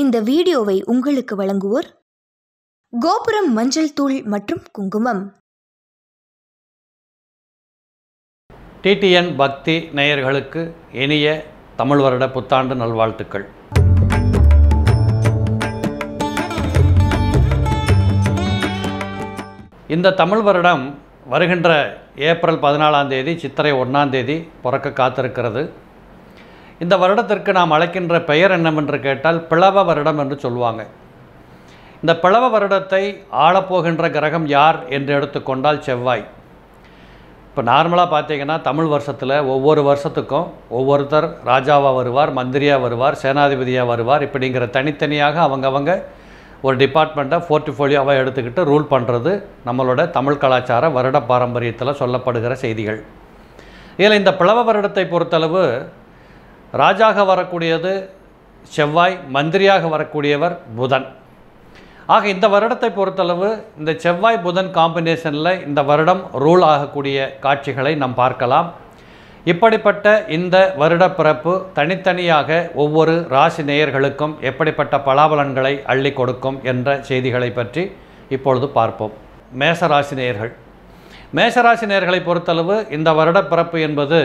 இந்த வீடியோவை உங்களுக்கு வழங்குவோர் கோபுரம் மஞ்சள் தூள் மற்றும் குங்குமம் டிடிஎன் பக்தி நேயர்களுக்கு இனிய தமிழ் வருட புத்தாண்டு நல்வாழ்த்துக்கள் இந்த தமிழ் வருடம் வருகின்ற ஏப்ரல் பதினாலாம் தேதி சித்திரை ஒன்றாம் தேதி பிறக்க காத்திருக்கிறது இந்த வருடத்திற்கு நாம் அழைக்கின்ற பெயர் என்னவென்று கேட்டால் பிளவ வருடம் என்று சொல்லுவாங்க இந்த பிளவ வருடத்தை ஆளப்போகின்ற கிரகம் யார் என்று எடுத்துக்கொண்டால் செவ்வாய் இப்போ நார்மலாக பார்த்தீங்கன்னா தமிழ் வருஷத்தில் ஒவ்வொரு வருஷத்துக்கும் ஒவ்வொருத்தர் ராஜாவாக வருவார் மந்திரியாக வருவார் சேனாதிபதியாக வருவார் இப்படிங்கிற தனித்தனியாக அவங்கவங்க ஒரு டிபார்ட்மெண்ட்டை போர்ட்டிஃபோலியோவாக எடுத்துக்கிட்டு ரூல் பண்ணுறது நம்மளோட தமிழ் கலாச்சார வருட பாரம்பரியத்தில் சொல்லப்படுகிற செய்திகள் இதில் இந்த பிளவ வருடத்தை பொறுத்தளவு ராஜாக வரக்கூடியது செவ்வாய் மந்திரியாக வரக்கூடியவர் புதன் ஆக இந்த வருடத்தை பொறுத்தளவு இந்த செவ்வாய் புதன் காம்பினேஷனில் இந்த வருடம் ரூல் ஆகக்கூடிய காட்சிகளை நாம் பார்க்கலாம் இப்படிப்பட்ட இந்த வருட பிறப்பு தனித்தனியாக ஒவ்வொரு ராசி நேயர்களுக்கும் எப்படிப்பட்ட பலாபலன்களை அள்ளி கொடுக்கும் என்ற செய்திகளை பற்றி இப்பொழுது பார்ப்போம் மேசராசி நேயர்கள் மேசராசி நேயர்களை பொறுத்தளவு இந்த வருட பிறப்பு என்பது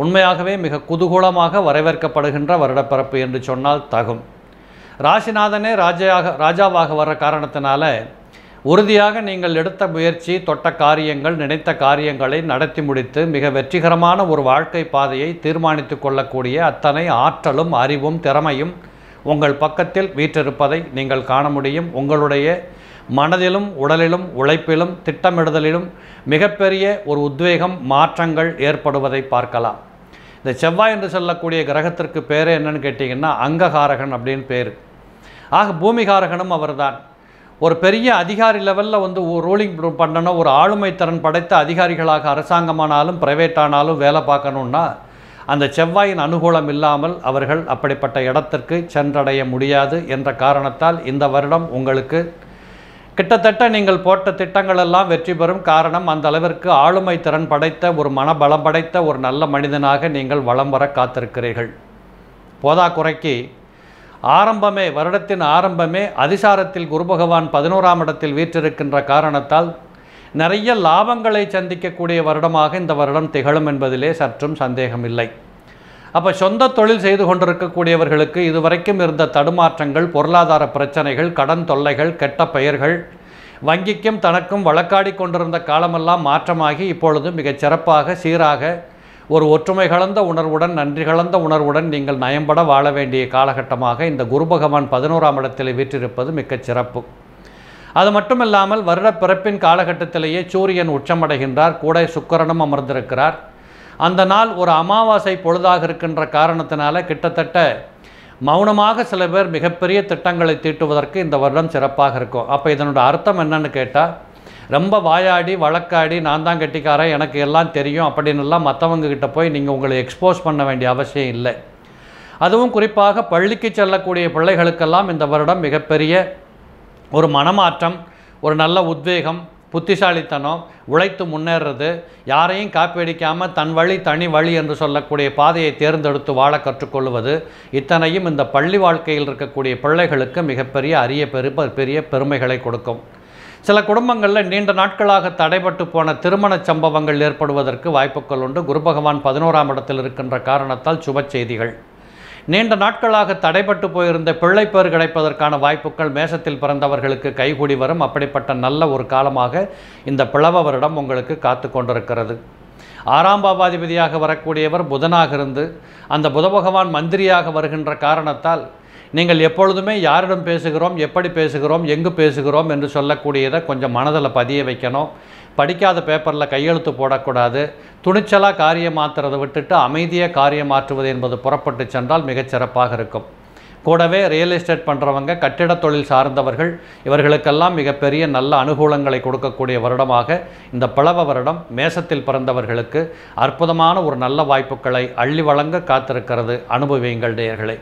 உண்மையாகவே மிக குதூகூலமாக வரவேற்கப்படுகின்ற வருடப்பிறப்பு என்று சொன்னால் தகும் ராசிநாதனே ராஜாக ராஜாவாக வர்ற காரணத்தினால உறுதியாக நீங்கள் எடுத்த முயற்சி தொட்ட காரியங்கள் நினைத்த காரியங்களை நடத்தி முடித்து மிக வெற்றிகரமான ஒரு வாழ்க்கை பாதையை தீர்மானித்து கொள்ளக்கூடிய அத்தனை ஆற்றலும் அறிவும் திறமையும் உங்கள் பக்கத்தில் வீற்றிருப்பதை நீங்கள் காண முடியும் உங்களுடைய மனதிலும் உடலிலும் உழைப்பிலும் திட்டமிடுதலிலும் மிகப்பெரிய ஒரு உத்வேகம் மாற்றங்கள் ஏற்படுவதை பார்க்கலாம் இந்த செவ்வாய் என்று சொல்லக்கூடிய கிரகத்திற்கு பேர் என்னன்னு கேட்டிங்கன்னா அங்ககாரகன் அப்படின்னு பேர் ஆக பூமிகாரகனும் அவர்தான் ஒரு பெரிய அதிகாரி லெவலில் வந்து ரூலிங் பண்ணணும் ஒரு ஆளுமை திறன் படைத்த அதிகாரிகளாக அரசாங்கமானாலும் பிரைவேட்டானாலும் வேலை பார்க்கணுன்னா அந்த செவ்வாயின் அனுகூலம் இல்லாமல் அவர்கள் அப்படிப்பட்ட இடத்திற்கு சென்றடைய முடியாது என்ற காரணத்தால் இந்த வருடம் உங்களுக்கு கிட்டத்தட்ட நீங்கள் போட்ட திட்டங்கள் எல்லாம் வெற்றி பெறும் காரணம் அந்த அளவிற்கு ஆளுமை திறன் படைத்த ஒரு மனபலம் படைத்த ஒரு நல்ல மனிதனாக நீங்கள் வளம் வர காத்திருக்கிறீர்கள் போதாக்குறைக்கு ஆரம்பமே வருடத்தின் ஆரம்பமே அதிசாரத்தில் குரு பகவான் பதினோராம் இடத்தில் வீற்றிருக்கின்ற காரணத்தால் நிறைய லாபங்களை சந்திக்கக்கூடிய வருடமாக இந்த வருடம் திகழும் என்பதிலே சற்றும் சந்தேகம் இல்லை அப்போ சொந்த தொழில் செய்து கொண்டிருக்கக்கூடியவர்களுக்கு இதுவரைக்கும் இருந்த தடுமாற்றங்கள் பொருளாதார பிரச்சனைகள் கடன் தொல்லைகள் கெட்ட பெயர்கள் வங்கிக்கும் தனக்கும் வழக்காடி கொண்டிருந்த காலமெல்லாம் மாற்றமாகி இப்பொழுது மிகச் சிறப்பாக சீராக ஒரு ஒற்றுமை கலந்த உணர்வுடன் நன்றி கலந்த உணர்வுடன் நீங்கள் நயம்பட வாழ வேண்டிய காலகட்டமாக இந்த குரு பகவான் பதினோராம் இடத்தில் வீற்றிருப்பது மிகச் சிறப்பு அது மட்டுமல்லாமல் வருட பிறப்பின் காலகட்டத்திலேயே சூரியன் உச்சமடைகின்றார் கூட சுக்கரனும் அமர்ந்திருக்கிறார் அந்த நாள் ஒரு அமாவாசை பொழுதாக இருக்கின்ற காரணத்தினால கிட்டத்தட்ட மௌனமாக சில பேர் மிகப்பெரிய திட்டங்களை தீட்டுவதற்கு இந்த வருடம் சிறப்பாக இருக்கும் அப்போ இதனோட அர்த்தம் என்னன்னு கேட்டால் ரொம்ப வாயாடி வழக்காடி நான் தான் கட்டிக்காரன் எனக்கு எல்லாம் தெரியும் அப்படின்னுலாம் மற்றவங்கக்கிட்ட போய் நீங்கள் உங்களை எக்ஸ்போஸ் பண்ண வேண்டிய அவசியம் இல்லை அதுவும் குறிப்பாக பள்ளிக்கு செல்லக்கூடிய பிள்ளைகளுக்கெல்லாம் இந்த வருடம் மிகப்பெரிய ஒரு மனமாற்றம் ஒரு நல்ல உத்வேகம் புத்திசாலித்தனம் உழைத்து முன்னேறது யாரையும் காப்பியடிக்காமல் தன் வழி தனி வழி என்று சொல்லக்கூடிய பாதையை தேர்ந்தெடுத்து வாழ கற்றுக்கொள்வது இத்தனையும் இந்த பள்ளி வாழ்க்கையில் இருக்கக்கூடிய பிள்ளைகளுக்கு மிகப்பெரிய அரிய பெரு பெரிய பெருமைகளை கொடுக்கும் சில குடும்பங்களில் நீண்ட நாட்களாக தடைபட்டு போன திருமண சம்பவங்கள் ஏற்படுவதற்கு வாய்ப்புகள் உண்டு குரு பகவான் பதினோராம் இடத்தில் இருக்கின்ற காரணத்தால் சுப செய்திகள் நீண்ட நாட்களாக தடைபட்டு போயிருந்த பிள்ளைப்பேர் கிடைப்பதற்கான வாய்ப்புகள் மேசத்தில் பிறந்தவர்களுக்கு கைகூடி வரும் அப்படிப்பட்ட நல்ல ஒரு காலமாக இந்த பிளவ வருடம் உங்களுக்கு காத்து கொண்டிருக்கிறது ஆறாம் பாபாதிபதியாக வரக்கூடியவர் புதனாக இருந்து அந்த புத பகவான் மந்திரியாக வருகின்ற காரணத்தால் நீங்கள் எப்பொழுதுமே யாரிடம் பேசுகிறோம் எப்படி பேசுகிறோம் எங்கு பேசுகிறோம் என்று சொல்லக்கூடியதை கொஞ்சம் மனதில் பதிய வைக்கணும் படிக்காத பேப்பரில் கையெழுத்து போடக்கூடாது துணிச்சலாக காரியமாற்றுறதை விட்டுட்டு அமைதியாக காரியமாற்றுவது என்பது புறப்பட்டு சென்றால் மிகச்சிறப்பாக இருக்கும் கூடவே ரியல் எஸ்டேட் பண்ணுறவங்க கட்டிட தொழில் சார்ந்தவர்கள் இவர்களுக்கெல்லாம் மிகப்பெரிய நல்ல அனுகூலங்களை கொடுக்கக்கூடிய வருடமாக இந்த பிளவ வருடம் மேசத்தில் பிறந்தவர்களுக்கு அற்புதமான ஒரு நல்ல வாய்ப்புகளை அள்ளி வழங்க காத்திருக்கிறது அனுபவியங்கள் நேர்களை